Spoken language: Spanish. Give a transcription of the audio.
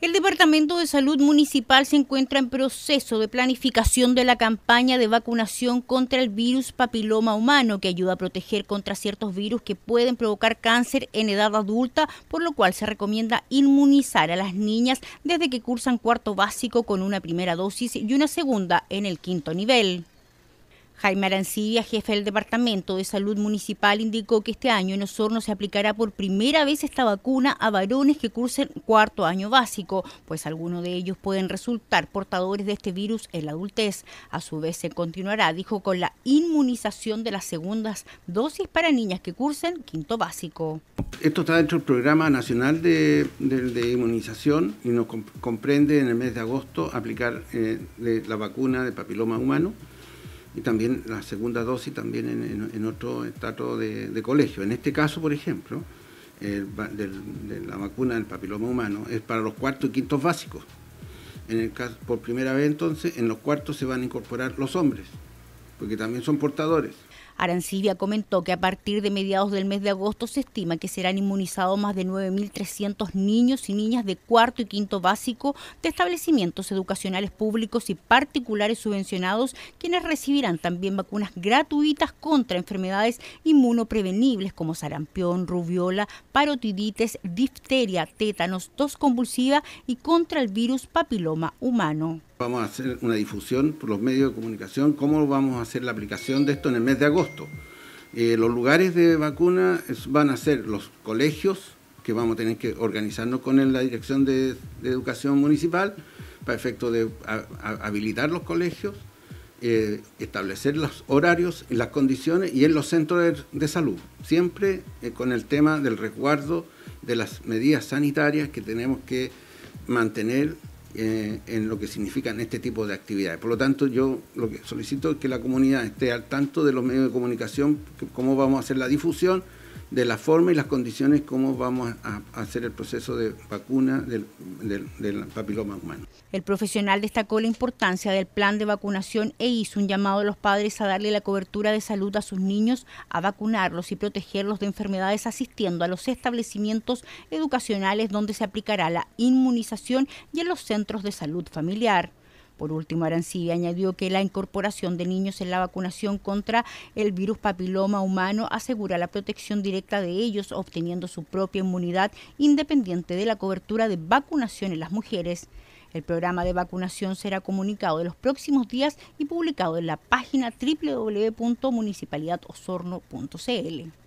El Departamento de Salud Municipal se encuentra en proceso de planificación de la campaña de vacunación contra el virus papiloma humano, que ayuda a proteger contra ciertos virus que pueden provocar cáncer en edad adulta, por lo cual se recomienda inmunizar a las niñas desde que cursan cuarto básico con una primera dosis y una segunda en el quinto nivel. Jaime Arancibia, jefe del Departamento de Salud Municipal, indicó que este año en Osorno se aplicará por primera vez esta vacuna a varones que cursen cuarto año básico, pues algunos de ellos pueden resultar portadores de este virus en la adultez. A su vez se continuará, dijo, con la inmunización de las segundas dosis para niñas que cursen quinto básico. Esto está dentro del Programa Nacional de, Inmunización y nos comprende en el mes de agosto aplicar eh, la vacuna de papiloma humano y también la segunda dosis también en, otro estatus de, colegio. En este caso, por ejemplo, de la vacuna del papiloma humano es para los cuartos y quintos básicos. por primera vez entonces, en los cuartos se van a incorporar los hombres porque también son portadores. Arancibia comentó que a partir de mediados del mes de agosto se estima que serán inmunizados más de 9.300 niños y niñas de cuarto y quinto básico de establecimientos educacionales públicos y particulares subvencionados, quienes recibirán también vacunas gratuitas contra enfermedades inmunoprevenibles como sarampión, rubiola, parotiditis, difteria, tétanos, tos convulsiva y contra el virus papiloma humano. Vamos a hacer una difusión por los medios de comunicación, cómo vamos a hacer la aplicación de esto en el mes de agosto. Eh, los lugares de vacuna van a ser los colegios, que vamos a tener que organizarnos con la Dirección de, Educación Municipal para efecto de habilitar los colegios, eh, establecer los horarios, las condiciones y en los centros de, salud, siempre eh, con el tema del resguardo de las medidas sanitarias que tenemos que mantener eh, en lo que significan este tipo de actividades. Por lo tanto, yo lo que solicito es que la comunidad esté al tanto de los medios de comunicación, cómo vamos a hacer la difusión de la forma y las condiciones cómo vamos a hacer el proceso de vacuna del, del, del, papiloma humano. El profesional destacó la importancia del plan de vacunación e hizo un llamado a los padres a darle la cobertura de salud a sus niños, a vacunarlos y protegerlos de enfermedades asistiendo a los establecimientos educacionales donde se aplicará la inmunización y en los centros de salud familiar. Por último, Arancibia añadió que la incorporación de niños en la vacunación contra el virus papiloma humano asegura la protección directa de ellos, obteniendo su propia inmunidad independiente de la cobertura de vacunación en las mujeres. El programa de vacunación será comunicado en los próximos días y publicado en la página www.municipalidadosorno.cl.